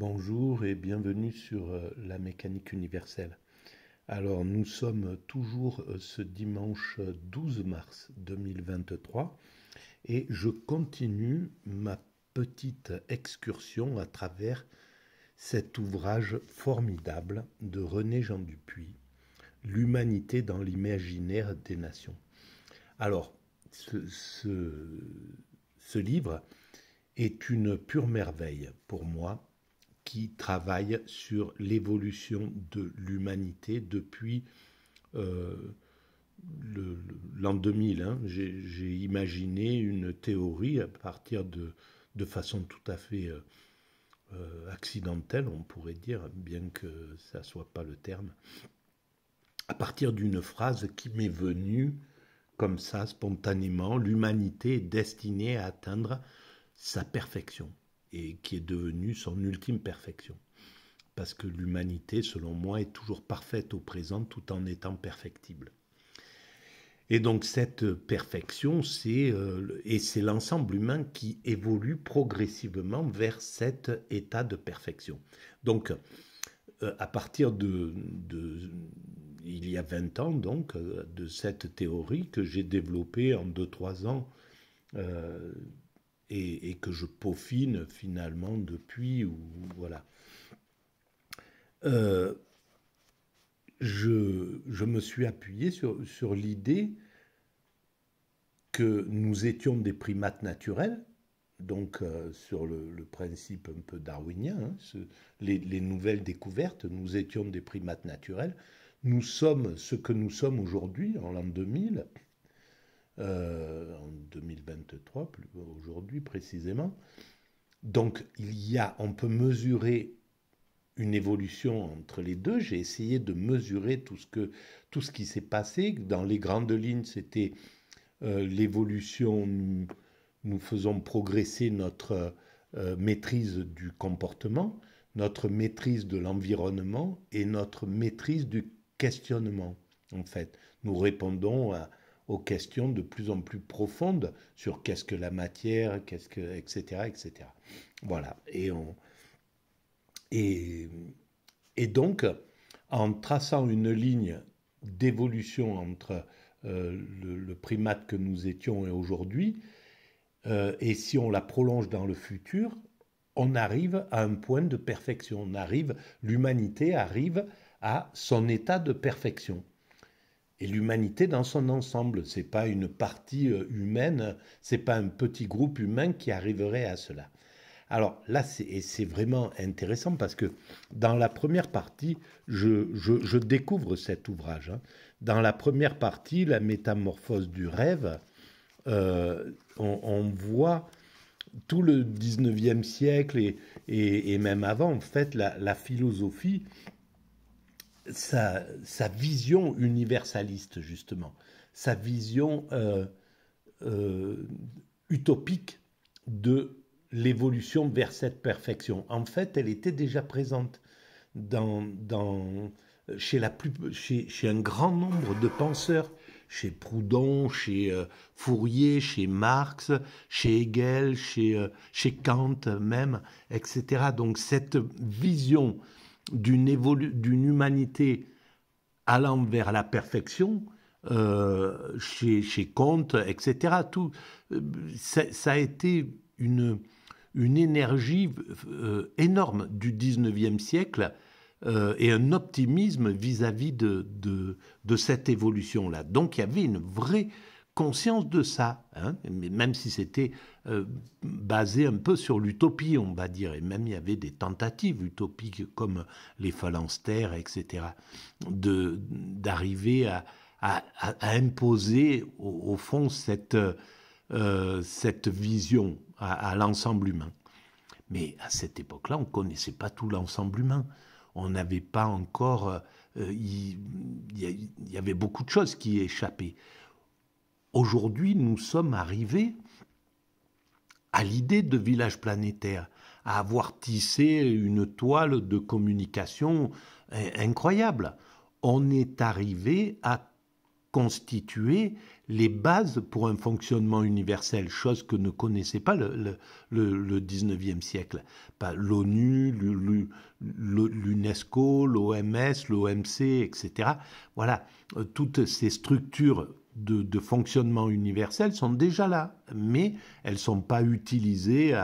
Bonjour et bienvenue sur euh, la mécanique universelle. Alors nous sommes toujours euh, ce dimanche 12 euh, mars 2023 et je continue ma petite excursion à travers cet ouvrage formidable de René Jean Dupuis, L'humanité dans l'imaginaire des nations. Alors ce, ce livre est une pure merveille pour moi qui travaille sur l'évolution de l'humanité depuis euh, l'an 2000. Hein. J'ai imaginé une théorie à partir de, de façon tout à fait euh, euh, accidentelle, on pourrait dire, bien que ça ne soit pas le terme, à partir d'une phrase qui m'est venue comme ça, spontanément, l'humanité est destinée à atteindre sa perfection et qui est devenue son ultime perfection. Parce que l'humanité, selon moi, est toujours parfaite au présent tout en étant perfectible. Et donc cette perfection, c'est euh, et c'est l'ensemble humain qui évolue progressivement vers cet état de perfection. Donc euh, à partir de, il y a 20 ans donc euh, de cette théorie que j'ai développée en 2-3 ans et, que je peaufine finalement depuis. voilà. Euh, je, me suis appuyé sur, l'idée que nous étions des primates naturels, donc euh, sur le, principe un peu darwinien, hein, les, nouvelles découvertes, nous étions des primates naturels, nous sommes ce que nous sommes aujourd'hui, en l'an 2000, euh, en 2023, plus aujourd'hui précisément. Donc il y a, on peut mesurer une évolution entre les deux. J'ai essayé de mesurer tout ce, que, tout ce qui s'est passé. Dans les grandes lignes, c'était euh, l'évolution, nous, faisons progresser notre euh, maîtrise du comportement, notre maîtrise de l'environnement et notre maîtrise du questionnement, en fait. Nous répondons à, aux questions de plus en plus profondes sur qu'est-ce que la matière, qu'est-ce que, etc., etc. Voilà. Et on et, donc en traçant une ligne d'évolution entre euh, le, primate que nous étions et aujourd'hui, euh, et si on la prolonge dans le futur, on arrive à un point de perfection. On arrive, l'humanité arrive à son état de perfection et l'humanité dans son ensemble. C'est pas une partie euh, humaine, c'est pas un petit groupe humain qui arriverait à cela. Alors là, c'est vraiment intéressant parce que dans la première partie, je, découvre cet ouvrage. Hein. Dans la première partie, la métamorphose du rêve, euh, on, voit tout le 19e siècle et, même avant, en fait, la philosophie sa, sa, vision universaliste, justement, sa vision euh, euh, utopique de l'évolution vers cette perfection. En fait, elle était déjà présente dans, dans, chez, la chez, chez, un grand nombre de penseurs, chez Proudhon, chez euh, Fourier, chez Marx, chez Hegel, chez, chez Kant même, etc. Donc cette vision d'une humanité allant vers la perfection euh, chez, chez, Comte, etc. Tout, euh, ça, a été une, énergie euh, énorme du 19e siècle et un optimisme vis-à-vis de, de, cette évolution-là. Donc il y avait une vraie conscience de ça, hein, même si c'était euh, basé un peu sur l'utopie, on va dire, et même il y avait des tentatives utopiques comme les phalanstères, etc., d'arriver à, à, imposer au, fond cette, euh, cette vision à, l'ensemble humain. Mais à cette époque-là, on ne connaissait pas tout l'ensemble humain. On n'avait pas encore... Euh, il y avait beaucoup de choses qui échappaient. Aujourd'hui, nous sommes arrivés à l'idée de village planétaire, à avoir tissé une toile de communication euh, incroyable. On est arrivé à constituer les bases pour un fonctionnement universel, chose que ne connaissait pas le, le, 19e siècle. Pas L'ONU, l'UNESCO, l'OMS, l'OMC, etc. Voilà, euh, toutes ces structures de, fonctionnement universel sont déjà là, mais elles ne sont pas utilisées,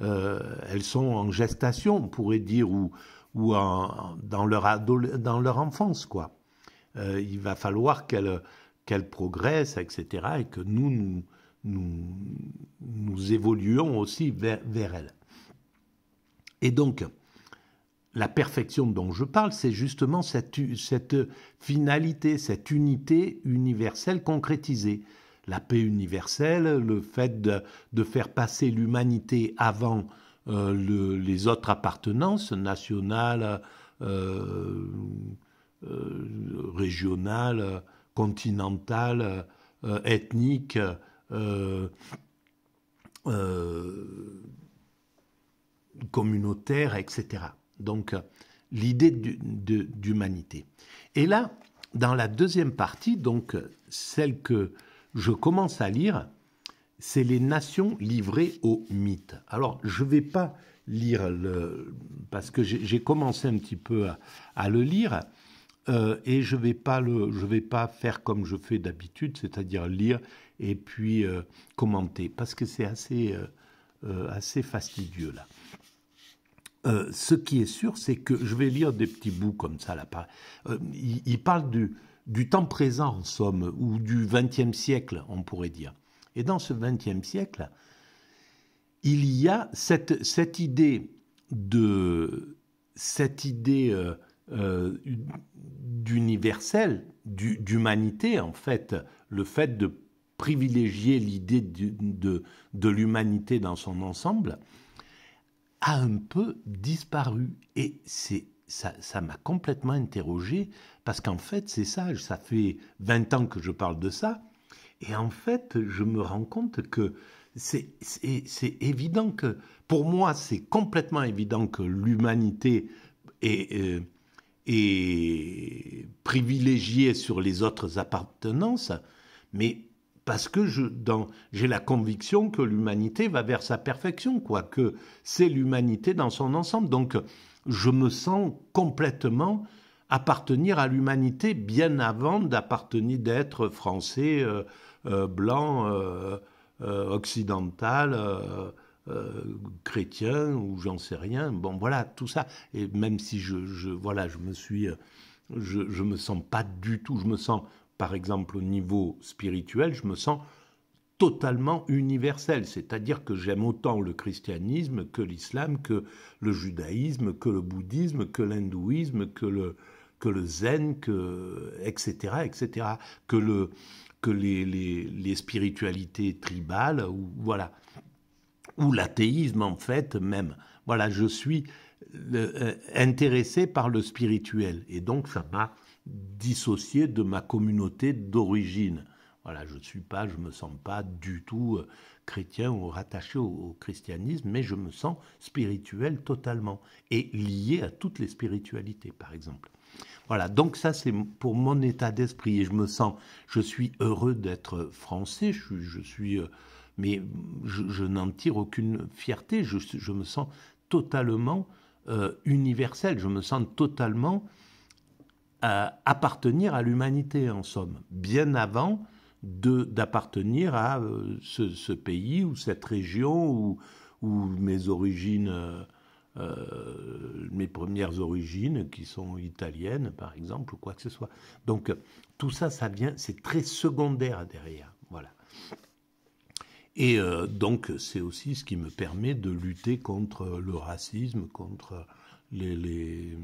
euh, elles sont en gestation, on pourrait dire, ou, ou dans, leur dans leur enfance. quoi. Euh, il va falloir qu'elles progressent, etc., et que nous, nous, nous, évoluons aussi vers, vers elles. Et donc, la perfection dont je parle, c'est justement cette, finalité, cette unité universelle concrétisée. La paix universelle, le fait de, faire passer l'humanité avant euh, les autres appartenances nationales, euh, euh, régionales, continentales, ethniques, communautaires, etc. Donc, l'idée d'humanité. Et là, dans la deuxième partie, donc celle que je commence à lire, c'est les nations livrées au mythe. Alors, je ne vais pas lire parce que j'ai commencé un petit peu à, le lire euh, et je vais pas vais pas faire comme je fais d'habitude, c'est-à-dire lire et puis euh, commenter parce que c'est assez euh, assez fastidieux là. Euh, ce qui est sûr, c'est que je vais lire des petits bouts comme ça. Là, euh, il, parle du, temps présent, en somme, ou du XXe siècle, on pourrait dire. Et dans ce XXe siècle, il y a cette, idée de cette idée euh, d'universel, d'humanité, en fait, le fait de privilégier l'idée de l'humanité dans son ensemble a un peu disparu. Et c'est ça, ça m'a complètement interrogé, parce qu'en fait, c'est ça, ça fait 20 ans que je parle de ça, et en fait, je me rends compte que c'est évident que, pour moi, c'est complètement évident que l'humanité est, euh, est privilégiée sur les autres appartenances, mais parce que j'ai la conviction que l'humanité va vers sa perfection, quoi, que c'est l'humanité dans son ensemble. Donc, je me sens complètement appartenir à l'humanité bien avant d'appartenir, d'être français, euh, euh, blanc, euh, occidental, chrétien ou j'en sais rien. Bon, voilà, tout ça. Et même si je, je voilà, je me suis, je, je me sens pas du tout, je me sens par exemple au niveau spirituel, je me sens totalement universel, c'est-à-dire que j'aime autant le christianisme que l'islam, que le judaïsme, que le bouddhisme, que l'hindouisme, que le, que le zen, que, etc., etc., que, les, spiritualités tribales, ou, voilà, ou l'athéisme en fait même. Voilà, je suis euh, euh, intéressé par le spirituel, et donc ça m'a dissocié de ma communauté d'origine. Voilà, je ne suis pas, je me sens pas du tout euh, chrétien ou rattaché au, christianisme, mais je me sens spirituel totalement et lié à toutes les spiritualités, par exemple. Voilà, donc ça c'est pour mon état d'esprit et je me sens, je suis heureux d'être français, je, je suis, euh, mais je, n'en tire aucune fierté, je, me sens totalement euh, universel, je me sens totalement euh, appartenir à l'humanité, en somme, bien avant d'appartenir à euh, ce, pays ou cette région ou, mes origines, euh, mes premières origines qui sont italiennes, par exemple, ou quoi que ce soit. Donc, tout ça, ça vient, c'est très secondaire derrière. Voilà. Et donc, c'est aussi ce qui me permet de lutter contre le racisme, contre les,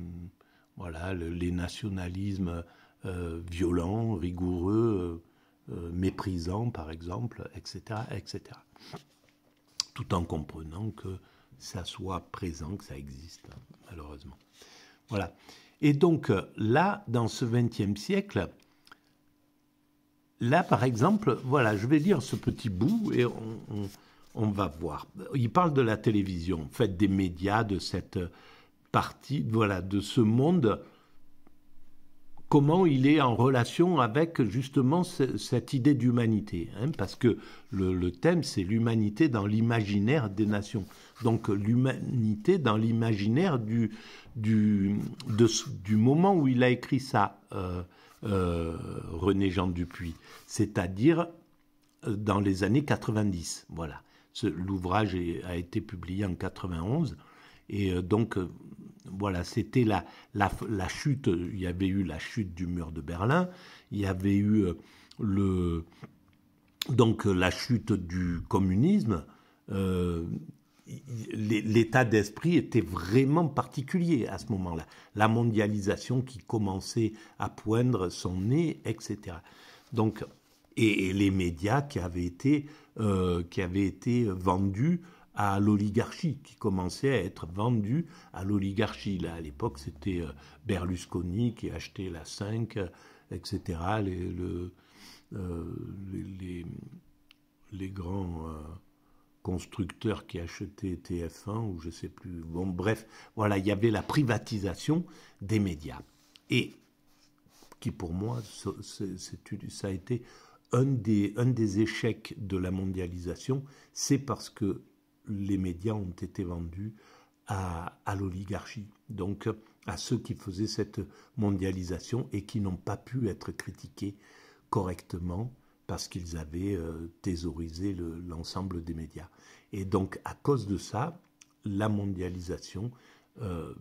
voilà, les nationalismes euh, violents, rigoureux, euh, euh, méprisants, par exemple, etc., etc. Tout en comprenant que ça soit présent, que ça existe, malheureusement. Voilà. Et donc là, dans ce XXe siècle, là, par exemple, voilà, je vais lire ce petit bout et on, va voir. Il parle de la télévision, en fait, des médias, de cette voilà, de ce monde, comment il est en relation avec justement cette idée d'humanité. Hein, parce que le, thème, c'est l'humanité dans l'imaginaire des nations. Donc l'humanité dans l'imaginaire du, du, du moment où il a écrit ça, euh, euh, René Jean Dupuis, c'est-à-dire euh, dans les années 90. Voilà. L'ouvrage a été publié en 91. Et donc, voilà, c'était la, la, chute. Il y avait eu la chute du mur de Berlin, il y avait eu euh, le, donc euh, la chute du communisme. Euh, l'état d'esprit était vraiment particulier à ce moment-là. La mondialisation qui commençait à poindre son nez, etc. Donc, et, les médias qui avaient été, qui avaient été vendus à l'oligarchie, qui commençait à être vendue à l'oligarchie. Là, à l'époque, c'était euh, Berlusconi qui achetait la 5, euh, etc., les, le, euh, les, les, grands constructeurs qui achetaient TF1, ou je ne sais plus. Bon, bref, voilà, il y avait la privatisation des médias. Et qui, pour moi, ça a été un des, un des échecs de la mondialisation, c'est parce que les médias ont été vendus à, l'oligarchie, donc à ceux qui faisaient cette mondialisation et qui n'ont pas pu être critiqués correctement parce qu'ils avaient euh, thésaurisé l'ensemble des médias. Et donc, à cause de ça, la mondialisation euh,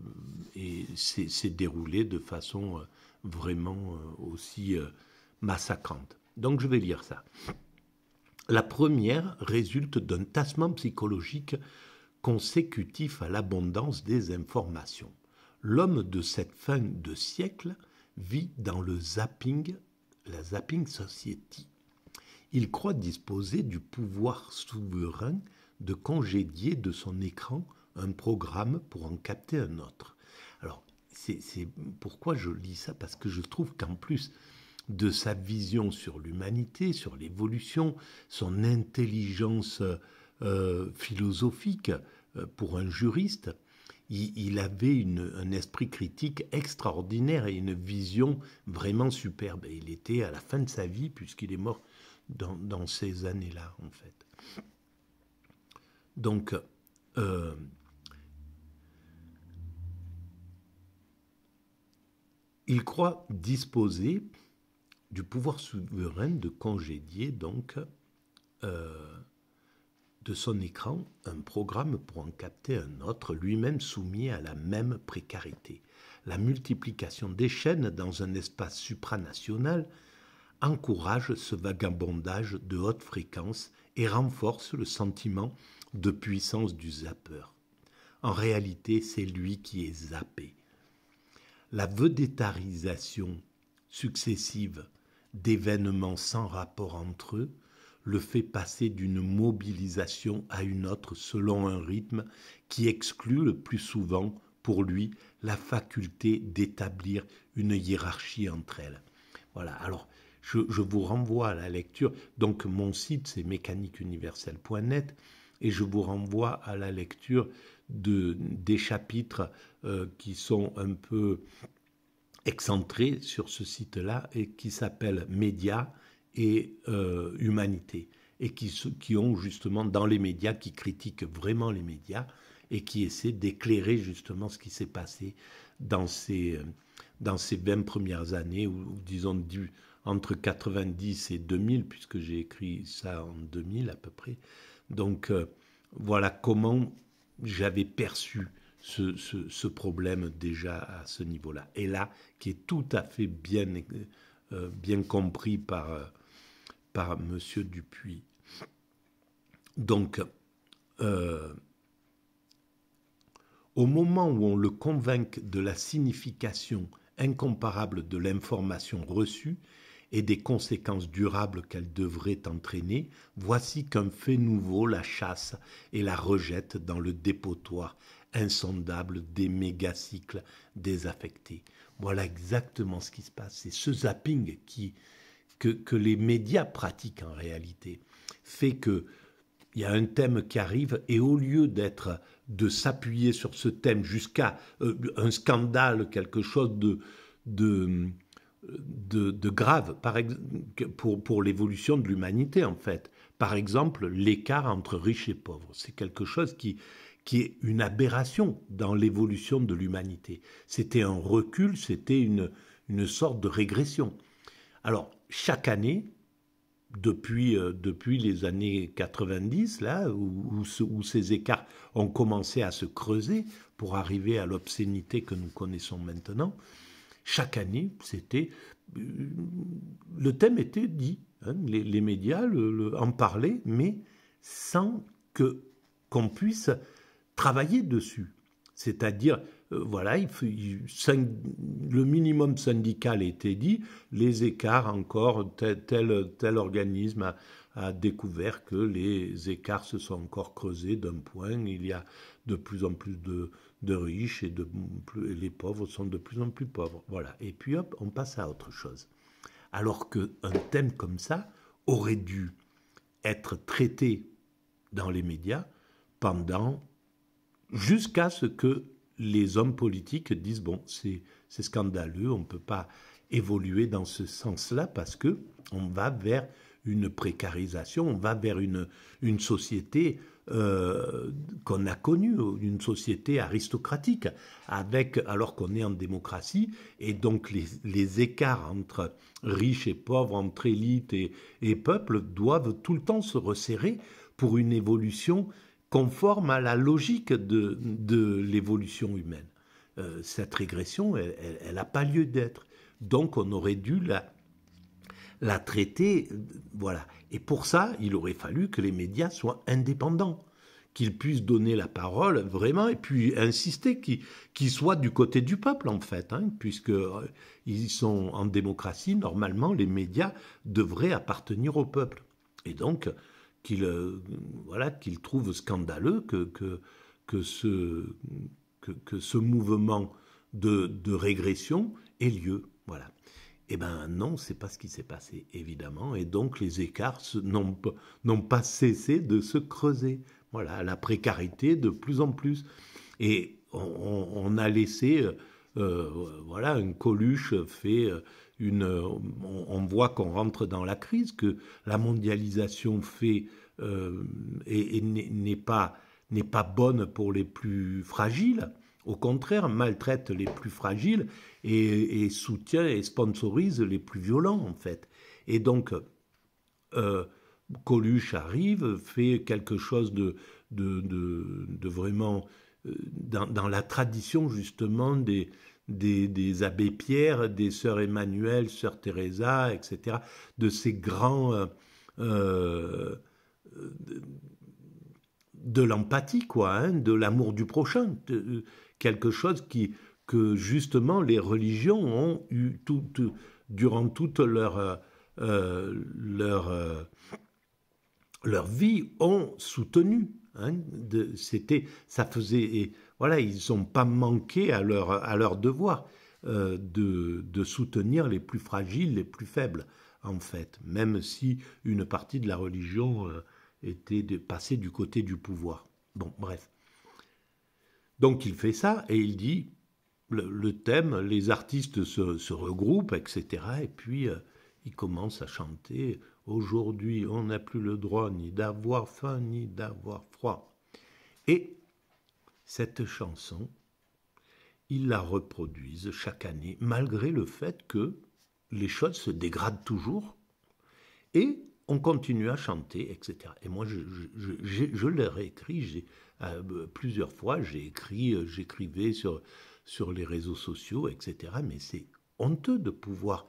s'est déroulée de façon euh, vraiment aussi massacrante. Donc, je vais lire ça. La première résulte d'un tassement psychologique consécutif à l'abondance des informations. L'homme de cette fin de siècle vit dans le zapping, la zapping society. Il croit disposer du pouvoir souverain de congédier de son écran un programme pour en capter un autre. Alors, c'est pourquoi je lis ça, parce que je trouve qu'en plus, de sa vision sur l'humanité, sur l'évolution, son intelligence euh, philosophique euh, pour un juriste. Il, avait un esprit critique extraordinaire et une vision vraiment superbe. il était à la fin de sa vie, puisqu'il est mort dans, ces années-là, en fait. Donc, euh, il croit disposer du pouvoir souverain de congédier donc euh, de son écran un programme pour en capter un autre, lui-même soumis à la même précarité. La multiplication des chaînes dans un espace supranational encourage ce vagabondage de haute fréquence et renforce le sentiment de puissance du zapper. En réalité, c'est lui qui est zappé. La vedettarisation successive d'événements sans rapport entre eux, le fait passer d'une mobilisation à une autre selon un rythme qui exclut le plus souvent pour lui la faculté d'établir une hiérarchie entre elles. Voilà, alors je, vous renvoie à la lecture, donc mon site c'est mécaniqueuniverselle.net et je vous renvoie à la lecture de, des chapitres euh, qui sont un peu excentré sur ce site-là et qui s'appelle Médias et euh, Humanité et qui, ont justement dans les médias, qui critiquent vraiment les médias et qui essaient d'éclairer justement ce qui s'est passé dans ces, dans ces 20 premières années, ou, disons du, entre 90 et 2000, puisque j'ai écrit ça en 2000 à peu près. Donc euh, voilà comment j'avais perçu ce, problème déjà à ce niveau-là. Et là, qui est tout à fait bien, euh, compris par, M. Dupuis. Donc, euh, au moment où on le convainc de la signification incomparable de l'information reçue et des conséquences durables qu'elle devrait entraîner, voici qu'un fait nouveau la chasse et la rejette dans le dépotoir insondables des mégacycles désaffectés. Voilà exactement ce qui se passe. C'est ce zapping qui, que, les médias pratiquent en réalité. Fait que il y a un thème qui arrive et au lieu d'être de s'appuyer sur ce thème jusqu'à euh, un scandale, quelque chose de, de, de, grave par pour, pour l'évolution de l'humanité en fait. Par exemple, l'écart entre riches et pauvres, c'est quelque chose qui qui est une aberration dans l'évolution de l'humanité. C'était un recul, c'était une, une sorte de régression. Alors, chaque année, depuis, euh, depuis les années 90, là, où, où, ces écarts ont commencé à se creuser pour arriver à l'obscénité que nous connaissons maintenant, chaque année, c'était. Euh, le thème était dit. Hein, les, médias en parlaient, mais sans que qu'on puisse travailler dessus. C'est-à-dire, euh, voilà, il, le minimum syndical était dit, les écarts encore, tel, tel, organisme a, découvert que les écarts se sont encore creusés d'un point, il y a de plus en plus de, riches et, de, et les pauvres sont de plus en plus pauvres. Voilà, et puis hop, on passe à autre chose. Alors qu'un thème comme ça aurait dû être traité dans les médias pendant jusqu'à ce que les hommes politiques disent bon, c'est scandaleux, on ne peut pas évoluer dans ce sens-là parce que on va vers une précarisation, on va vers une, une société euh, qu'on a connue, une société aristocratique, avec alors qu'on est en démocratie, et donc les, écarts entre riches et pauvres, entre élites et, et doivent tout le temps se resserrer pour une évolution conforme à la logique de, l'évolution humaine. Euh, cette régression, elle n'a pas lieu d'être. Donc on aurait dû la, traiter. Voilà. Et pour ça, il aurait fallu que les médias soient indépendants qu'ils puissent donner la parole vraiment et puis insister qu'ils soient du côté du peuple en fait, hein, puisque euh, sont en démocratie normalement les médias devraient appartenir au peuple. Et donc qu'il euh, voilà, qu'il trouve scandaleux que, que, ce, que, ce mouvement de, régression ait lieu. Voilà. Eh bien non, c'est pas ce qui s'est passé, évidemment, et donc les écarts n'ont pas cessé de se creuser. Voilà, la précarité de plus en plus. Et on, a laissé, euh, euh, voilà, un coluche fait on, voit qu'on rentre dans la crise, que la mondialisation euh, n'est pas bonne pour les plus fragiles, au contraire maltraite les plus fragiles et, soutient et sponsorise les plus violents en fait. Et donc euh, Coluche arrive, fait quelque chose de, vraiment euh, dans, la tradition justement des, des, abbés Pierre, des sœurs Emmanuel, sœur Teresa, etc., de ces grands... Euh, euh, de, l'empathie, quoi, hein, de l'amour du prochain, euh, quelque chose qui, que justement les religions ont eu tout, durant toute leur, leur, leur vie ont soutenu. Hein, c'était, ça faisait voilà, ils n'ont pas manqué à leur, devoir euh, de, soutenir les plus fragiles, les plus faibles, en fait, même si une partie de la religion euh, était de, passée du côté du pouvoir. Bon, bref. Donc il fait ça et il dit le, thème, les artistes se, regroupent, etc. Et puis euh, il commence à chanter Aujourd'hui, on n'a plus le droit ni d'avoir faim ni d'avoir froid. Et cette chanson, ils la reproduisent chaque année, malgré le fait que les choses se dégradent toujours. Et on continue à chanter, etc. Et moi, je, l'ai réécrit euh, plusieurs fois. J'ai écrit, euh, j'écrivais sur, sur les réseaux sociaux, etc. Mais c'est honteux de pouvoir,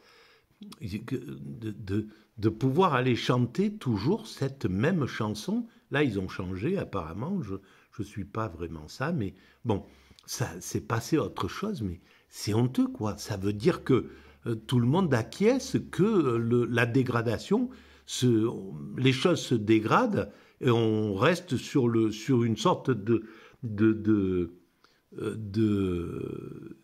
de, pouvoir aller chanter toujours cette même chanson. Là, ils ont changé, apparemment je suis pas vraiment ça, mais bon, ça s'est passé autre chose, mais c'est honteux quoi. Ça veut dire que euh, tout le monde acquiesce que euh, le, la dégradation, les choses se dégradent et on reste sur le sur une sorte de de de, euh,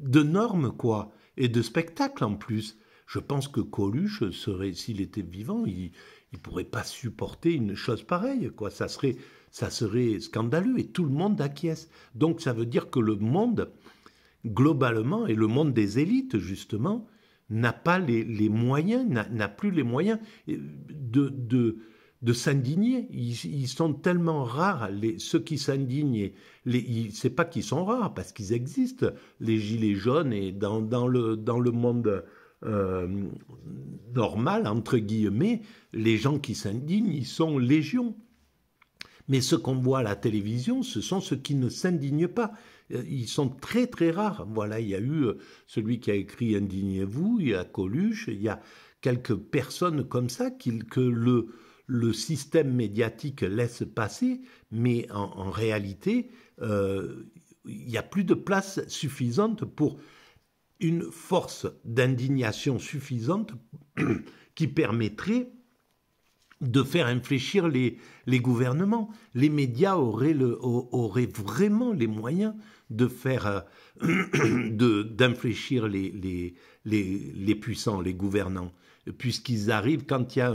de, normes quoi et de spectacle en plus. Je pense que Coluche serait, s'il était vivant, il, il pourrait pas supporter une chose pareille, quoi. Ça serait, ça serait scandaleux et tout le monde acquiesce. Donc ça veut dire que le monde, globalement, et le monde des élites, justement, n'a pas les, moyens, n'a plus les moyens de, de, s'indigner. Ils, sont tellement rares, les, ceux qui s'indignent. n'est pas qu'ils sont rares, parce qu'ils existent, les gilets jaunes, et dans, le, dans le monde... Euh, normal, entre guillemets, les gens qui s'indignent, ils sont légion. Mais ce qu'on voit à la télévision, ce sont ceux qui ne s'indignent pas. Euh, ils sont très très rares. Voilà, il y a eu euh, celui qui a écrit Indignez-vous, il y a Coluche, il y a quelques personnes comme ça que le, le système médiatique laisse passer, mais en, réalité, euh, il n'y a plus de place suffisante pour une force d'indignation suffisante qui permettrait de faire infléchir les, gouvernements. Les médias auraient, vraiment les moyens de faire euh, d'infléchir les, puissants, les gouvernants, puisqu'ils arrivent quand il y a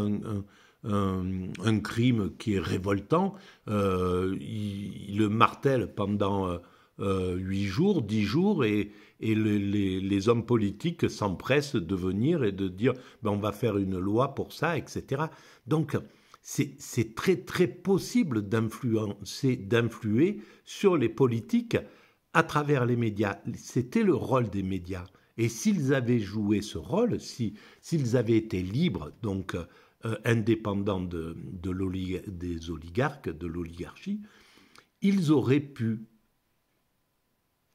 un, crime qui est révoltant, euh, ils le martèlent pendant euh, huit jours, dix jours, et, et les, hommes politiques s'empressent de venir et de dire ben, on va faire une loi pour ça, etc. Donc c'est très très possible d'influencer, d'influer sur les politiques à travers les médias. C'était le rôle des médias. Et s'ils avaient joué ce rôle, s'ils avaient été libres, donc euh, indépendants de, de des oligarques, de l'oligarchie, ils auraient pu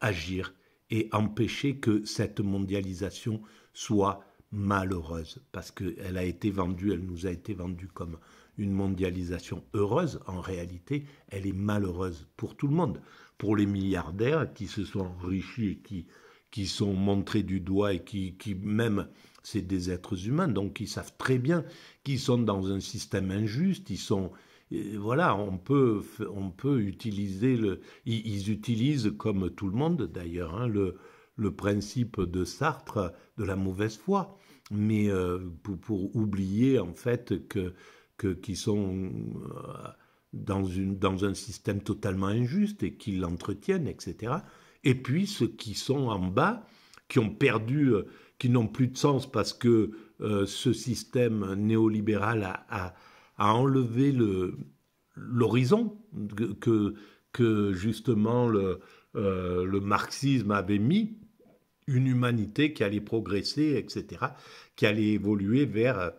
agir et empêcher que cette mondialisation soit malheureuse, parce qu'elle a été vendue, elle nous a été vendue comme une mondialisation heureuse, en réalité, elle est malheureuse pour tout le monde, pour les milliardaires qui se sont enrichis et qui, qui sont montrés du doigt et qui, qui même, c'est des êtres humains, donc ils savent très bien qu'ils sont dans un système injuste, ils sont voilà, on peut, on peut utiliser le. Ils, utilisent, comme tout le monde d'ailleurs, hein, le, le, principe de Sartre de la mauvaise foi, mais euh, pour, oublier en fait que qu'ils sont euh, dans, une, dans un système totalement injuste et qu'ils l'entretiennent, etc. Et puis ceux qui sont en bas, qui ont perdu, euh, qui n'ont plus de sens parce que ce système néolibéral a à enlever l'horizon que, que justement euh, le, marxisme avait mis, une humanité qui allait progresser, etc., qui allait évoluer vers,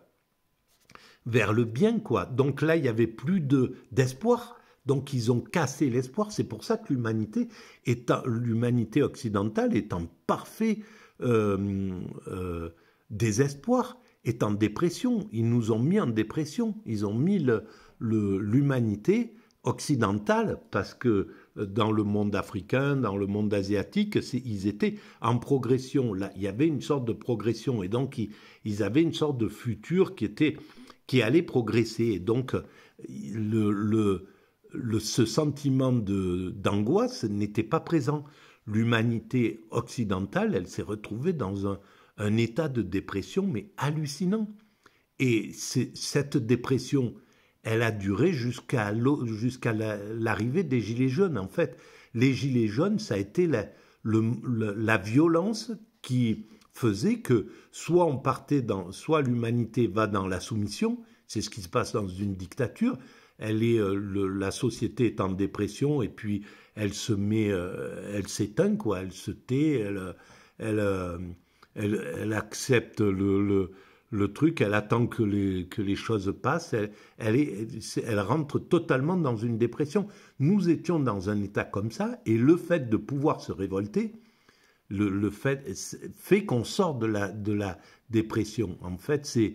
vers le bien, quoi. Donc là, il n'y avait plus de, d'espoir. Donc ils ont cassé l'espoir. C'est pour ça que l'humanité, est, l'humanité occidentale est en parfait euh, euh, désespoir est en dépression. Ils nous ont mis en dépression. Ils ont mis l'humanité le, occidentale parce que euh, dans le monde africain, dans le monde asiatique, ils étaient en progression. Là, il y avait une sorte de progression et donc ils, avaient une sorte de futur qui était qui allait progresser. Et donc le, ce sentiment d'angoisse n'était pas présent. L'humanité occidentale, elle s'est retrouvée dans un, un état de dépression, mais hallucinant. Et cette dépression, elle a duré jusqu'à jusqu'à l'arrivée des Gilets jaunes, en fait. Les Gilets jaunes, ça a été la, violence qui faisait que soit on partait dans, soit l'humanité va dans la soumission, c'est ce qui se passe dans une dictature, elle est, euh, la société est en dépression et puis elle se met, euh, elle s'éteint, quoi, elle se tait, elle, elle euh, elle, accepte le, le, le, truc, elle attend que les, que les choses passent, elle, elle, elle rentre totalement dans une dépression. Nous étions dans un état comme ça, et le fait de pouvoir se révolter, le, le fait, fait qu'on sort de la, de la dépression. En fait, c'est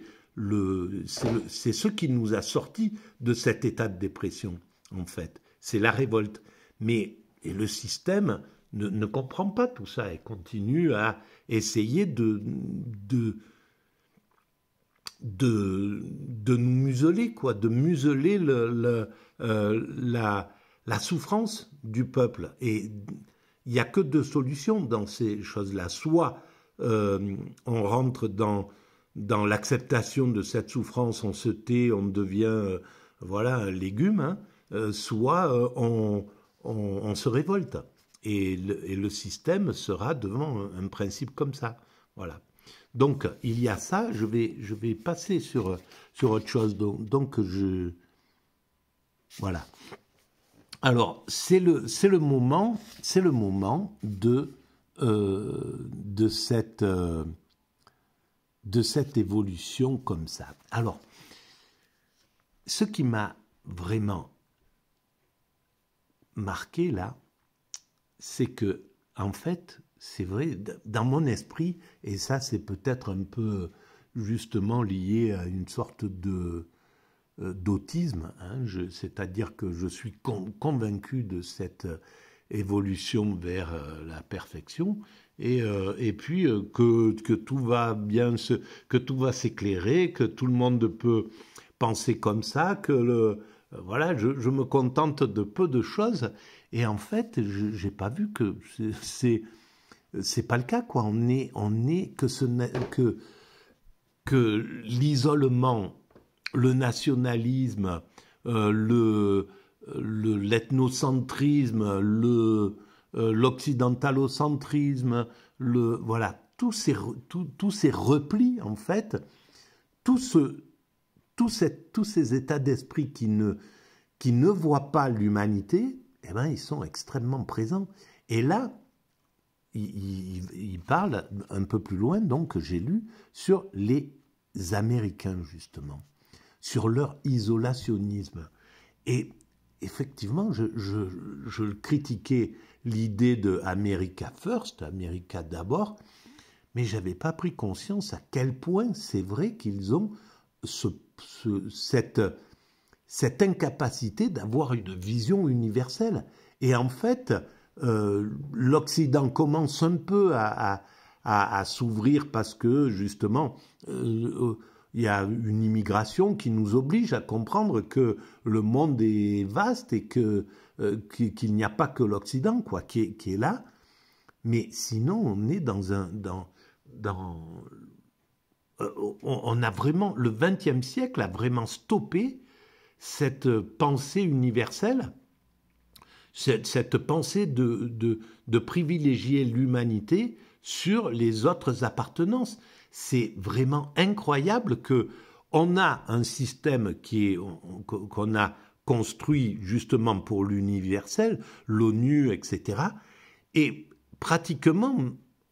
c'est ce qui nous a sortis de cet état de dépression, en fait. C'est la révolte. Mais et le système ne, ne, comprend pas tout ça et continue à essayer de, de, de, de nous museler, quoi, de museler le, euh, la, la souffrance du peuple. Et il n'y a que deux solutions dans ces choses-là. Soit euh, on rentre dans, dans l'acceptation de cette souffrance, on se tait, on devient euh, voilà, un légume, hein, soit on, on se révolte et le, système sera devant un, principe comme ça. Voilà. Donc, il y a ça, je vais, je vais passer sur, sur autre chose. Donc, donc je. Voilà. Alors, c'est le, le moment, c'est le moment de, euh, de, cette, euh, de cette évolution comme ça. Alors, ce qui m'a vraiment marqué là, c'est que, en fait, c'est vrai, dans mon esprit, et ça c'est peut-être un peu justement lié à une sorte de euh, d'autisme, hein, c'est-à-dire que je suis convaincu de cette évolution vers euh, la perfection, et, euh, et puis que, que, tout va bien se, que tout va s'éclairer, que tout le monde peut penser comme ça, que le voilà, je me contente de peu de choses, et en fait, je n'ai pas vu que c'est c'est pas le cas quoi. On est on est que que l'isolement, le nationalisme, euh, le l'ethnocentrisme, le euh, l'occidentalocentrisme, le, voilà tous ces tous, ces replis en fait, tous ce tous ces états d'esprit qui ne qui ne voient pas l'humanité eh ben, ils sont extrêmement présents. Et là, il, il, parle un peu plus loin, donc j'ai lu, sur les Américains, justement, sur leur isolationnisme. Et effectivement, je, critiquais l'idée de America First, America d'abord, mais je n'avais pas pris conscience à quel point c'est vrai qu'ils ont ce, cette cette incapacité d'avoir une vision universelle. Et en fait, euh, l'Occident commence un peu à, s'ouvrir parce que justement, euh, euh, il y a une immigration qui nous oblige à comprendre que le monde est vaste et que qu'il n'y a pas que l'Occident quoi qui est, qui est, là. Mais sinon, on est dans un dans dans on a vraiment le XXe siècle a vraiment stoppé cette pensée universelle, cette, cette pensée de, de, de privilégier l'humanité sur les autres appartenances. C'est vraiment incroyable que on a un système qui qu'on a construit justement pour l'universel, l'ONU, etc. Et pratiquement,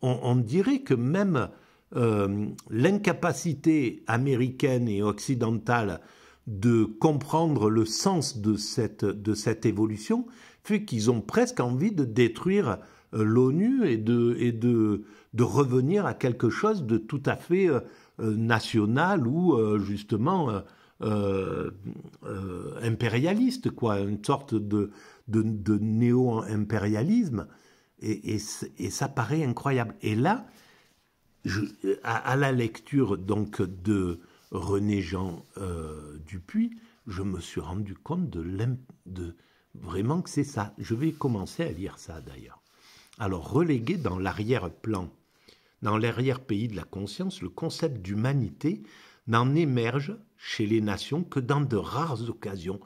on, dirait que même euh, l'incapacité américaine et occidentale de comprendre le sens de cette, de cette évolution fait qu'ils ont presque envie de détruire euh, l'ONU et, de, et de, de revenir à quelque chose de tout à fait euh, euh, national ou justement impérialiste, quoi, une sorte de, de, de néo-impérialisme. Et, et, ça paraît incroyable. Et là, à, la lecture donc de René-Jean euh, Dupuis, je me suis rendu compte de, de vraiment que c'est ça. Je vais commencer à lire ça d'ailleurs. Alors, relégué dans l'arrière-plan, dans l'arrière-pays de la conscience, le concept d'humanité n'en émerge chez les nations que dans de rares occasions.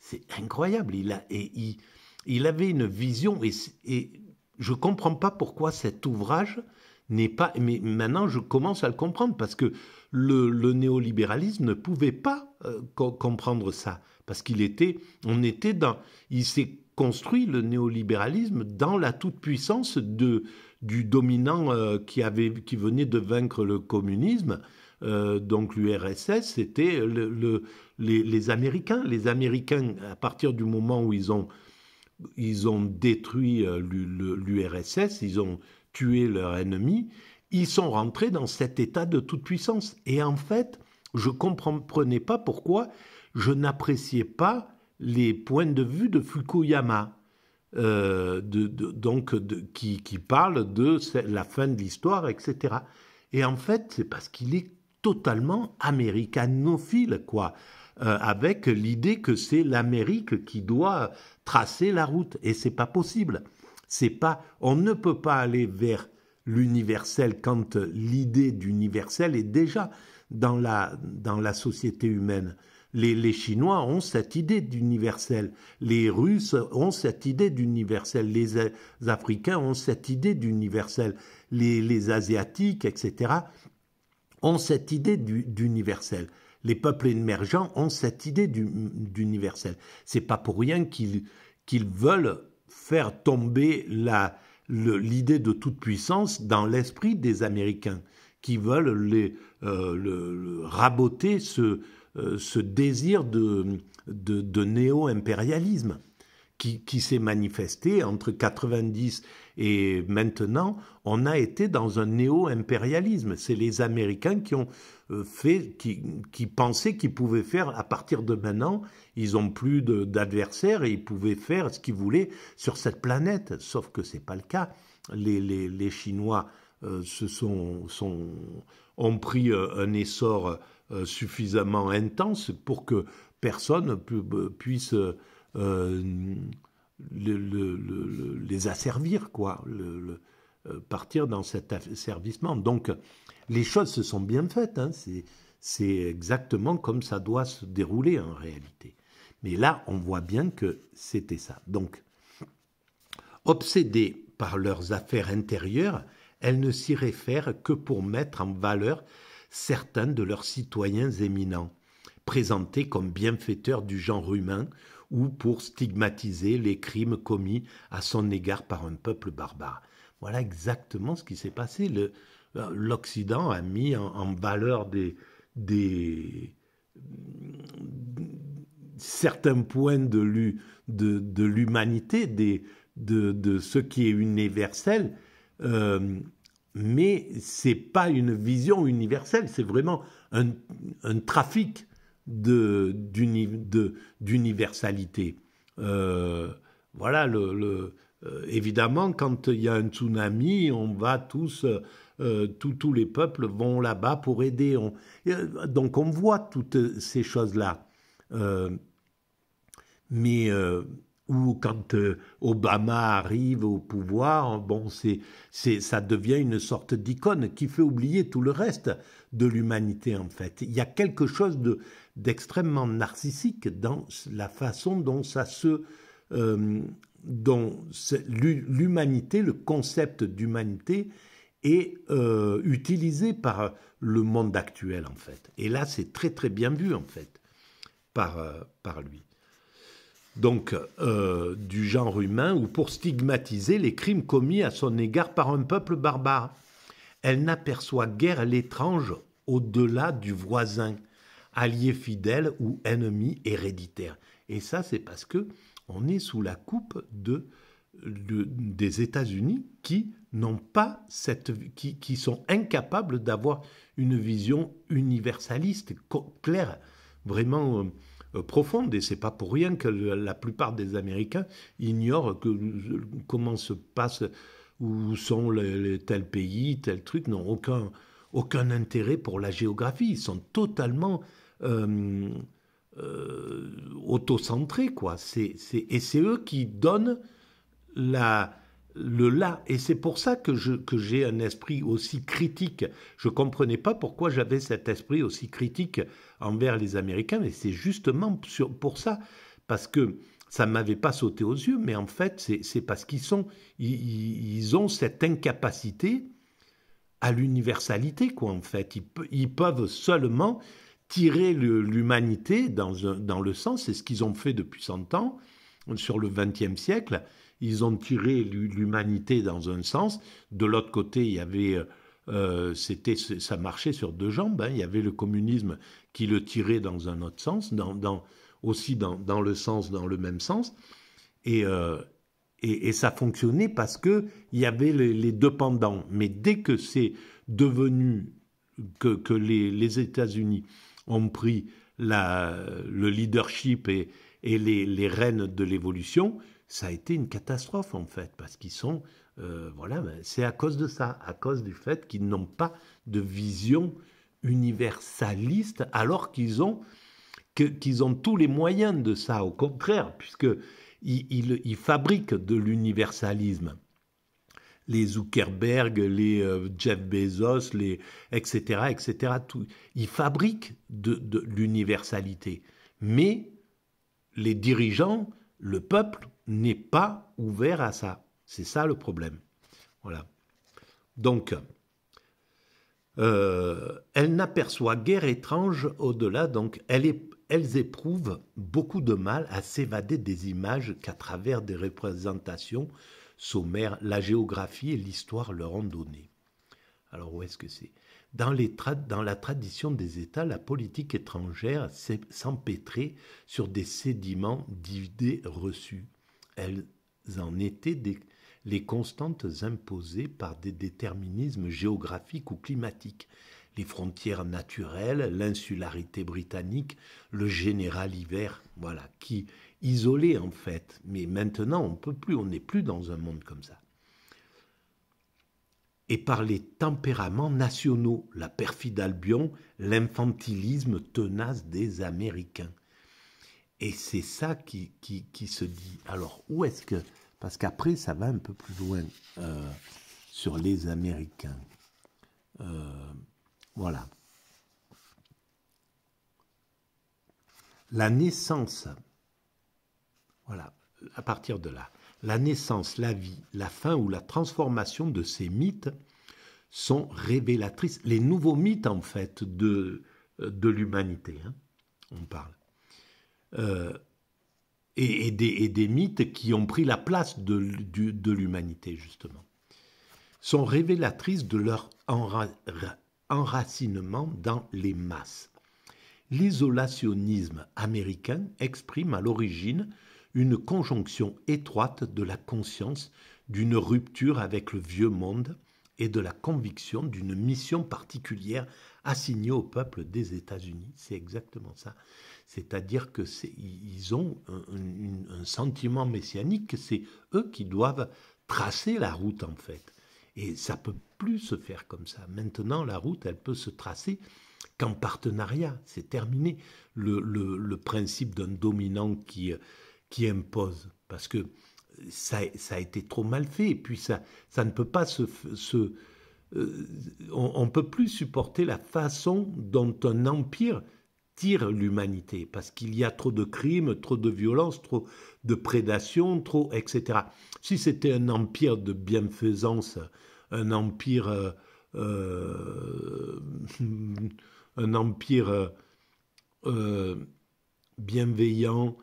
C'est incroyable. Il, a, il, avait une vision et, et je ne comprends pas pourquoi cet ouvrage n'est pas. Mais maintenant, je commence à le comprendre parce que le, néolibéralisme ne pouvait pas euh, comprendre ça, parce qu'il était, on était dans, il s'est construit le néolibéralisme dans la toute-puissance de du dominant euh, qui qui venait de vaincre le communisme. Euh, donc l'URSS, c'était les, Américains. Les Américains, à partir du moment où ils ont, ils ont détruit l'URSS, ils ont tué leur ennemi, ils sont rentrés dans cet état de toute puissance. Et en fait, je ne comprenais pas pourquoi je n'appréciais pas les points de vue de Fukuyama, euh, de, donc de, qui, qui, parle de la fin de l'histoire, etc. Et en fait, c'est parce qu'il est totalement américanophile, quoi, euh, avec l'idée que c'est l'Amérique qui doit tracer la route, et c'est pas possible. C'est pas, on ne peut pas aller vers l'universel quand l'idée d'universel est déjà dans la, dans la société humaine. Les, Chinois ont cette idée d'universel, les Russes ont cette idée d'universel, les Africains ont cette idée d'universel, les, Asiatiques, etc., ont cette idée d'universel. les peuples émergents ont cette idée d'universel. C'est pas pour rien qu'ils veulent faire tomber la, l'idée de toute puissance dans l'esprit des Américains qui veulent euh, raboter euh, ce, désir de, de, néo-impérialisme qui, s'est manifesté entre 90 et maintenant. On a été dans un néo-impérialisme. C'est les Américains qui ont euh, fait, qui, pensaient qu'ils pouvaient faire à partir de maintenant. Ils n'ont plus d'adversaires et ils pouvaient faire ce qu'ils voulaient sur cette planète. Sauf que ce n'est pas le cas. Les, les, les Chinois euh, se sont, sont, ont pris euh, un essor suffisamment intense pour que personne puisse les asservir, quoi, partir dans cet asservissement. Donc, les choses se sont bien faites. Hein. C'est exactement comme ça doit se dérouler en réalité. Mais là, on voit bien que c'était ça. Donc, obsédées par leurs affaires intérieures, elles ne s'y réfèrent que pour mettre en valeur certains de leurs citoyens éminents, présentés comme bienfaiteurs du genre humain ou pour stigmatiser les crimes commis à son égard par un peuple barbare. Voilà exactement ce qui s'est passé. Le, ben, l'Occident a mis en, valeur des, certains points de, de, l'humanité, des, de, ce qui est universel, euh, mais c'est pas une vision universelle, c'est vraiment un, trafic de, d'universalité. Euh, voilà, le, euh, évidemment, quand il y a un tsunami, on va tous euh, euh, tous les peuples vont là-bas pour aider. donc on voit toutes ces choses-là. Euh, mais euh, quand Obama arrive au pouvoir, bon, c'est, ça devient une sorte d'icône qui fait oublier tout le reste de l'humanité en fait. Il y a quelque chose de, d'extrêmement narcissique dans la façon dont ça se dont l'humanité, le concept d'humanité et euh, utilisé par le monde actuel en fait. Et là, c'est très très bien vu en fait par, euh, par lui. Donc, euh, du genre humain ou pour stigmatiser les crimes commis à son égard par un peuple barbare. Elle n'aperçoit guère l'étrange au-delà du voisin, allié fidèle ou ennemi héréditaire. Et ça, c'est parce que on est sous la coupe de de, des États-Unis qui n'ont pas cette, qui, qui sont incapables d'avoir une vision universaliste claire, vraiment euh, profonde. Et c'est pas pour rien que la plupart des Américains ignorent comment se passe où sont les, tel pays, tel trucs n'ont aucun aucun intérêt pour la géographie. Ils sont totalement euh, euh, autocentrés, quoi. C'est, et c'est eux qui donnent le là. Et c'est pour ça que, je, que j'ai un esprit aussi critique. Je ne comprenais pas pourquoi j'avais cet esprit aussi critique envers les Américains, mais c'est justement pour ça. Parce que ça ne m'avait pas sauté aux yeux, mais en fait, c'est, c'est parce qu'ils sont, ils, ont cette incapacité à l'universalité, quoi, en fait. Ils, peuvent seulement tirer l'humanité dans, dans le sens, c'est ce qu'ils ont fait depuis 100 ans, sur le XXe siècle, ils ont tiré l'humanité dans un sens. De l'autre côté, il y avait, euh, euh, c'était, ça marchait sur deux jambes. Hein. Il y avait le communisme qui le tirait dans un autre sens, aussi dans, le sens, dans le même sens. Euh, et, ça fonctionnait parce que il y avait les, deux pendants. Mais dès que c'est devenu que, les, États-Unis ont pris le leadership et, les, les rênes de l'évolution, ça a été une catastrophe en fait, parce qu'ils sont, euh, voilà, ben, c'est à cause de ça, à cause du fait qu'ils n'ont pas de vision universaliste, alors qu'ils ont qu'ils ont tous les moyens de ça, au contraire, puisque ils, fabriquent de l'universalisme. Les Zuckerberg, les euh, Jeff Bezos, les etc. etc. Tout, ils fabriquent de l'universalité, mais les dirigeants, le peuple n'est pas ouvert à ça. C'est ça le problème. Voilà. Donc, elles euh, elle n'aperçoit guère étrange au-delà, donc elle est, elles éprouvent beaucoup de mal à s'évader des images qu'à travers des représentations sommaires, la géographie et l'histoire leur ont données. Alors où est-ce que c'est dans, les dans la tradition des États, la politique étrangère s'empêtrait sur des sédiments d'idées reçues elles en étaient les constantes imposées par des déterminismes géographiques ou climatiques, les frontières naturelles, l'insularité britannique, le général hiver, voilà, qui isolait en fait. Mais maintenant, on peut plus, on n'est plus dans un monde comme ça. Et par les tempéraments nationaux, la perfide Albion, l'infantilisme tenace des Américains. Et c'est ça qui, qui, se dit. Alors, où est-ce que... Parce qu'après, ça va un peu plus loin euh, sur les Américains. Euh, voilà. La naissance, voilà, à partir de là, la naissance, la vie, la fin ou la transformation de ces mythes sont révélatrices, les nouveaux mythes en fait de, euh, de l'humanité, hein. on parle. Euh, et, des, mythes qui ont pris la place de, l'humanité, justement, sont révélatrices de leur enracinement dans les masses. L'isolationnisme américain exprime à l'origine une conjonction étroite de la conscience d'une rupture avec le vieux monde et de la conviction d'une mission particulière assignée au peuple des États-Unis. C'est exactement ça. C'est-à-dire que ils ont un, sentiment messianique que c'est eux qui doivent tracer la route en fait. Et ça peut plus se faire comme ça. Maintenant, la route, elle peut se tracer qu'en partenariat. C'est terminé le, le, principe d'un dominant qui, qui impose. Parce que ça, ça, a été trop mal fait. Et puis, ça, ça ne peut pas se. se euh, on ne peut plus supporter la façon dont un empire tire l'humanité, parce qu'il y a trop de crimes, trop de violences, trop de prédation, trop, etc. Si c'était un empire de bienfaisance, un empire, euh, euh, un empire euh, bienveillant,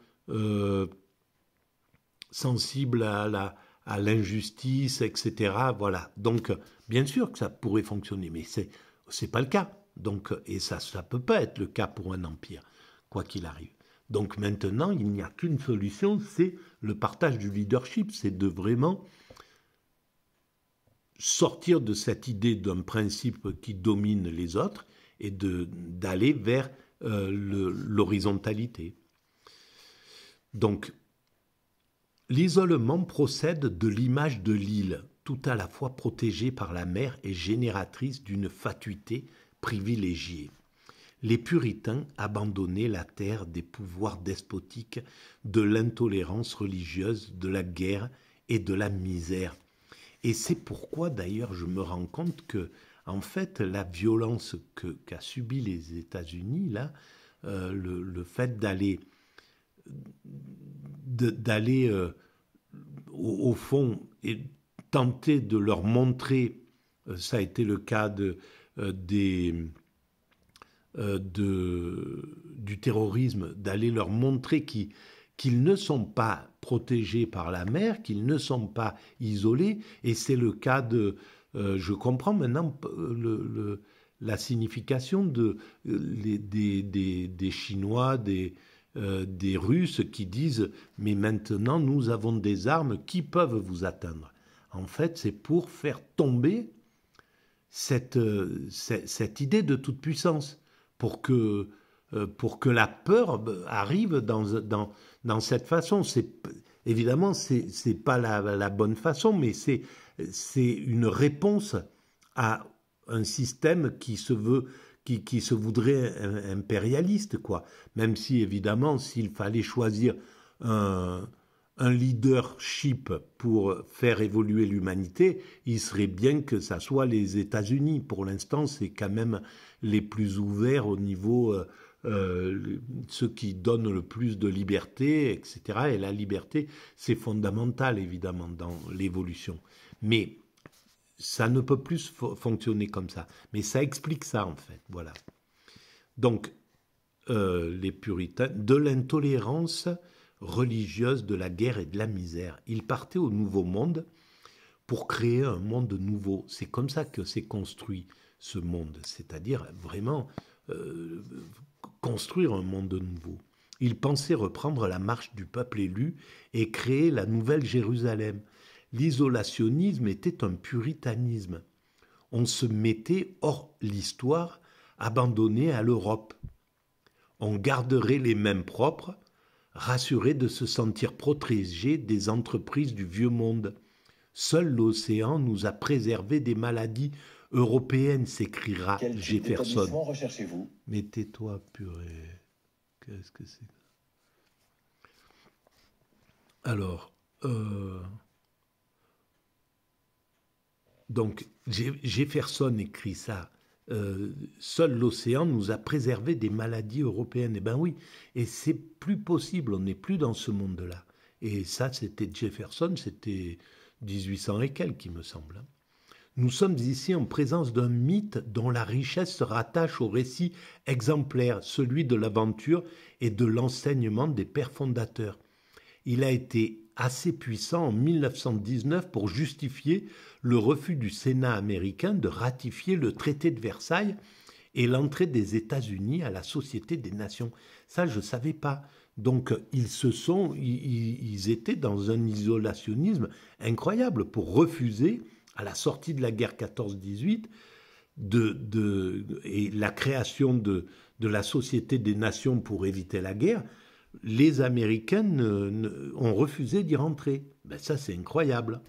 sensible à la, à l'injustice, etc. Voilà. Donc, bien sûr que ça pourrait fonctionner, mais c'est c'est pas le cas. Donc, et ça ne peut pas être le cas pour un empire, quoi qu'il arrive. Donc maintenant, il n'y a qu'une solution, c'est le partage du leadership, c'est de vraiment sortir de cette idée d'un principe qui domine les autres et d'aller vers euh, l'horizontalité. Donc, l'isolement procède de l'image de l'île, tout à la fois protégée par la mer et génératrice d'une fatuité privilégiés. Les puritains abandonnaient la terre des pouvoirs despotiques, de l'intolérance religieuse, de la guerre et de la misère. Et c'est pourquoi d'ailleurs je me rends compte que, en fait, la violence qu'a subie les États-Unis, là, euh, le, fait d'aller d'aller euh, au, fond et tenter de leur montrer, euh, ça a été le cas de euh, euh, du terrorisme, d'aller leur montrer qu'ils ne sont pas protégés par la mer, qu'ils ne sont pas isolés. Et c'est le cas de... Euh, je comprends maintenant la signification de, des, Chinois, des Russes qui disent Mais maintenant, nous avons des armes qui peuvent vous atteindre. En fait, c'est pour faire tomber euh, cette, cette, idée de toute puissance pour que, euh, pour que la peur euh, arrive dans, dans, dans cette façon. C'est, évidemment, ce n'est pas la, la, bonne façon, mais c'est, c'est une réponse à un système qui se veut qui, qui, se voudrait impérialiste, quoi. Même si, évidemment, s'il fallait choisir un, un leadership pour faire évoluer l'humanité, il serait bien que ça soit les États-Unis. Pour l'instant, c'est quand même les plus ouverts au niveau, euh, euh ceux qui donne le plus de liberté, etc. Et la liberté, c'est fondamental, évidemment, dans l'évolution. Mais ça ne peut plus fonctionner comme ça. Mais ça explique ça, en fait. Voilà. Donc, euh, les puritains, de l'intolérance religieuse de la guerre et de la misère. Il partait au Nouveau Monde pour créer un monde nouveau. C'est comme ça que s'est construit ce monde, c'est-à-dire vraiment euh, construire un monde nouveau. Il pensait reprendre la marche du peuple élu et créer la nouvelle Jérusalem. L'isolationnisme était un puritanisme. On se mettait hors l'histoire, abandonné à l'Europe. On garderait les mêmes propres, rassuré de se sentir protégé des entreprises du vieux monde. Seul l'océan nous a préservé des maladies européennes, s'écrira Jefferson. recherchez-vous Mais tais-toi, purée. Qu'est-ce que c'est Alors, euh, donc Jefferson écrit ça euh, seul l'océan nous a préservé des maladies européennes. Et eh bien oui, et c'est plus possible, on n'est plus dans ce monde-là. Et ça, c'était Jefferson, c'était 1800 et quelques, il me semble. Hein. Nous sommes ici en présence d'un mythe dont la richesse se rattache au récit exemplaire, celui de l'aventure et de l'enseignement des pères fondateurs. Il a été assez puissant en 1919 pour justifier le refus du Sénat américain de ratifier le traité de Versailles et l'entrée des États-Unis à la Société des Nations. Ça, je ne savais pas. Donc, ils se sont, ils, étaient dans un isolationnisme incroyable pour refuser, à la sortie de la guerre 14-18, de, et la création de, de la Société des Nations pour éviter la guerre, les Américaines ont refusé d'y rentrer. Ben, ça, c'est incroyable.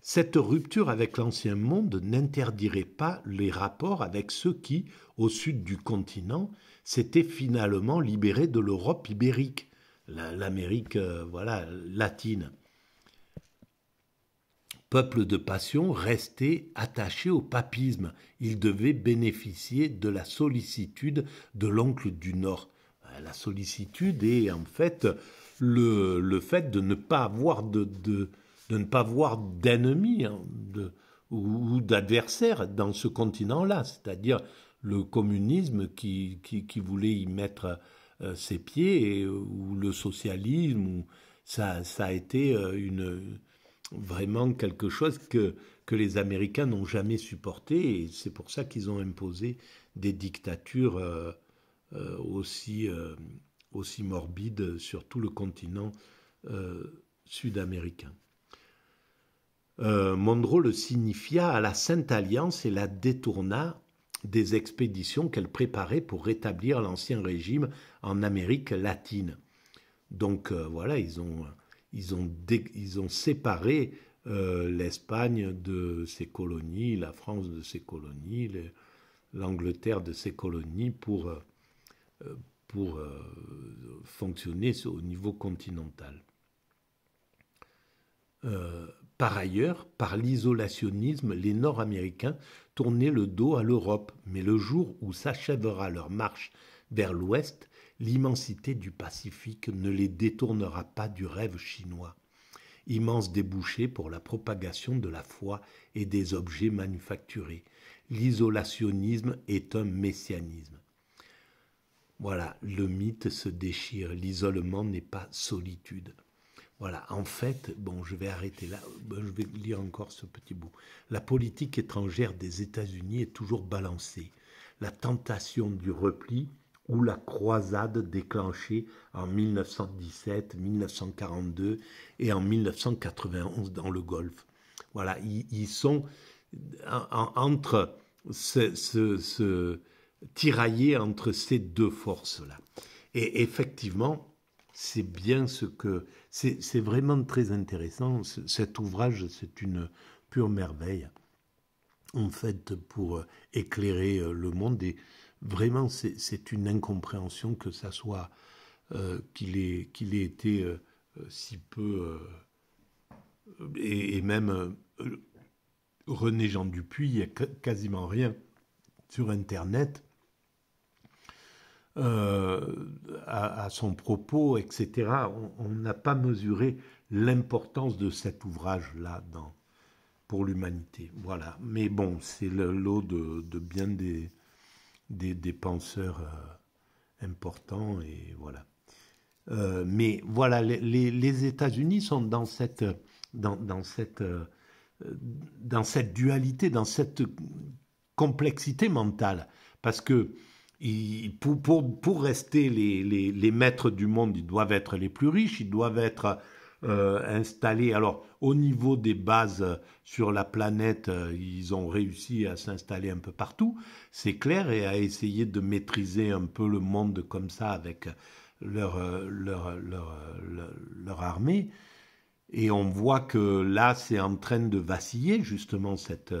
Cette rupture avec l'ancien monde n'interdirait pas les rapports avec ceux qui, au sud du continent, s'étaient finalement libérés de l'Europe ibérique, l'Amérique euh, voilà, latine. Peuple de passion restait attaché au papisme, il devait bénéficier de la sollicitude de l'oncle du Nord, la sollicitude est en fait le, le, fait de ne pas avoir de, de, de ne pas voir d'ennemis hein, de, ou, d'adversaires dans ce continent-là, c'est-à-dire le communisme qui, qui, voulait y mettre euh, ses pieds, euh, ou le socialisme, ça, ça, a été euh, une, vraiment quelque chose que, que les Américains n'ont jamais supporté, et c'est pour ça qu'ils ont imposé des dictatures. Euh, aussi, euh, aussi morbide sur tout le continent euh, sud-américain. Monroe le signifia à la Sainte Alliance et la détourna des expéditions qu'elle préparait pour rétablir l'ancien régime en Amérique latine. Donc voilà, ils ont, ils ont, ont séparé l'Espagne de ses colonies, la France de ses colonies, l'Angleterre de ses colonies pour... Euh, pour euh, fonctionner au niveau continental. Euh, par ailleurs, par l'isolationnisme, les Nord-Américains tournaient le dos à l'Europe, mais le jour où s'achèvera leur marche vers l'Ouest, l'immensité du Pacifique ne les détournera pas du rêve chinois, immense débouché pour la propagation de la foi et des objets manufacturés. L'isolationnisme est un messianisme. Voilà, le mythe se déchire. L'isolement n'est pas solitude. Voilà, en fait, bon, je vais arrêter là, ben, je vais lire encore ce petit bout. La politique étrangère des États-Unis est toujours balancée. La tentation du repli ou la croisade déclenchée en 1917, 1942 et en 1991 dans le Golfe. Voilà, ils, sont entre ce, ce tiraillé entre ces deux forces-là. Et effectivement, c'est bien ce que. C'est vraiment très intéressant. Cet ouvrage, c'est une pure merveille, en fait, pour euh, éclairer euh, le monde. Et vraiment, c'est une incompréhension que ça soit. Euh, qu'il ait, qu'il ait, été si peu. et, et, même René Jean Dupuis, il n'y a quasiment rien sur Internet euh, à, son propos, etc. On n'a pas mesuré l'importance de cet ouvrage-là pour l'humanité. Voilà. Mais bon, c'est le lot de, bien des, des, penseurs euh, importants et voilà. Euh, mais voilà, les, États-Unis sont dans cette, dans cette, dans cette dualité, dans cette complexité mentale, parce que pour, pour, rester les, maîtres du monde, ils doivent être les plus riches, ils doivent être euh, installés. Alors, au niveau des bases euh, sur la planète, euh, ils ont réussi à s'installer un peu partout, c'est clair, et à essayer de maîtriser un peu le monde comme ça avec leur, leur, armée. Et on voit que là, c'est en train de vaciller, justement, cette,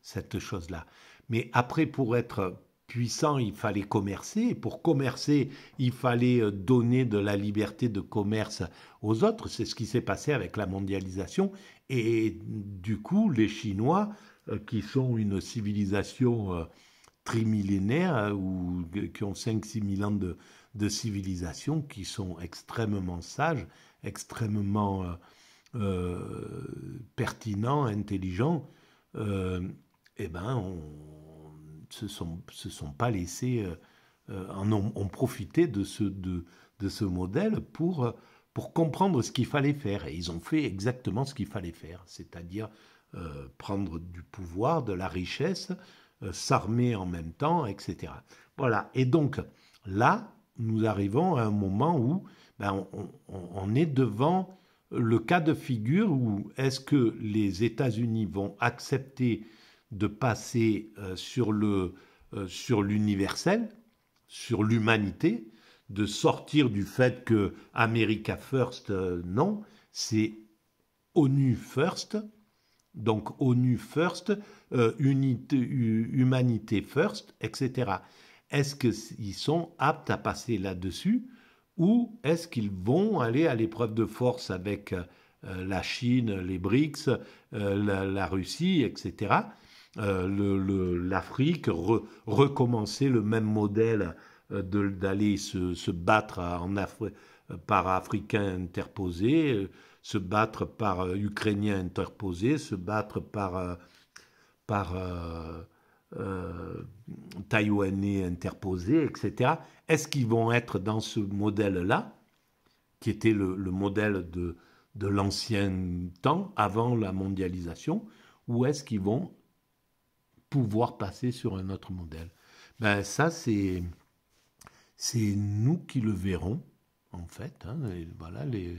cette chose-là. Mais après, pour être, puissant, il fallait commercer. Et pour commercer, il fallait euh, donner de la liberté de commerce aux autres. C'est ce qui s'est passé avec la mondialisation. Et du coup, les Chinois, euh, qui sont une civilisation euh, trimillénaire, ou qui ont 5-6 000 ans de, civilisation, qui sont extrêmement sages, extrêmement pertinents, intelligents, eh ben, on, se sont, se sont pas laissés euh, euh, en ont, profité de ce, de, de ce modèle pour, euh, pour comprendre ce qu'il fallait faire. Et ils ont fait exactement ce qu'il fallait faire, c'est-à-dire prendre du pouvoir, de la richesse, s'armer en même temps, etc. Voilà. Et donc là, nous arrivons à un moment où ben, on, on est devant le cas de figure où est-ce que les États-Unis vont accepter de passer euh, sur euh, sur l'universel, sur l'humanité, de sortir du fait que America First, euh, non, c'est ONU First, donc ONU First, unité, Humanité First, etc. Est-ce qu'ils sont aptes à passer là-dessus ou est-ce qu'ils vont aller à l'épreuve de force avec la Chine, les BRICS, la, Russie, etc. Euh, l'Afrique, recommencer le même modèle euh, d'aller se, se, battre euh, par Africains interposés, se battre par Ukrainiens interposés, se battre par, par Taïwanais interposés, etc. Est-ce qu'ils vont être dans ce modèle-là, qui était le, modèle de l'ancien temps, avant la mondialisation, ou est-ce qu'ils vont pouvoir passer sur un autre modèle. Ben ça, c'est c'est nous qui le verrons en fait. Hein. voilà les,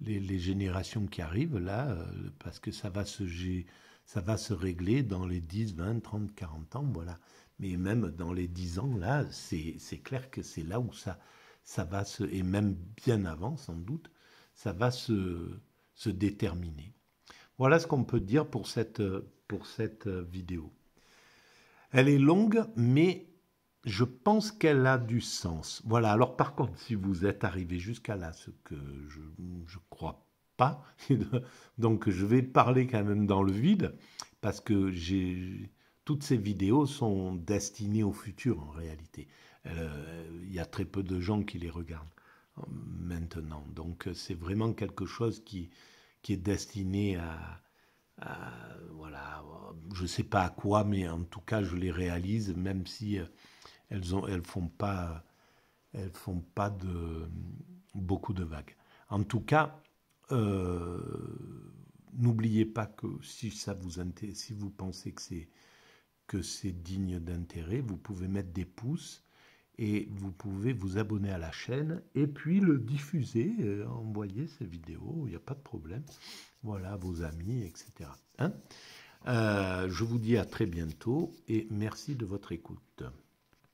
les, générations qui arrivent là, euh, parce que ça va se ça va se régler dans les 10, 20, 30, 40 ans, voilà. Mais même dans les 10 ans là, c'est clair que c'est là où ça ça va se et même bien avant sans doute, ça va se se déterminer. Voilà ce qu'on peut dire pour cette pour cette euh, vidéo. Elle est longue, mais je pense qu'elle a du sens. Voilà, alors par contre, si vous êtes arrivé jusqu'à là, ce que je ne crois pas, donc je vais parler quand même dans le vide, parce que j'ai toutes ces vidéos sont destinées au futur en réalité. Euh, il y a très peu de gens qui les regardent euh, maintenant. Donc c'est vraiment quelque chose qui, qui est destiné à, euh, voilà, je ne sais pas à quoi, mais en tout cas, je les réalise, même si euh, elles ont, elles font pas, elles font pas beaucoup de vagues. En tout cas, euh, n'oubliez pas que si ça vous si vous pensez que c'est que c'est digne d'intérêt, vous pouvez mettre des pouces et vous pouvez vous abonner à la chaîne et puis le diffuser, envoyer ces vidéos, il n'y a pas de problème voilà vos amis, etc. Hein. Euh, je vous dis à très bientôt et merci de votre écoute.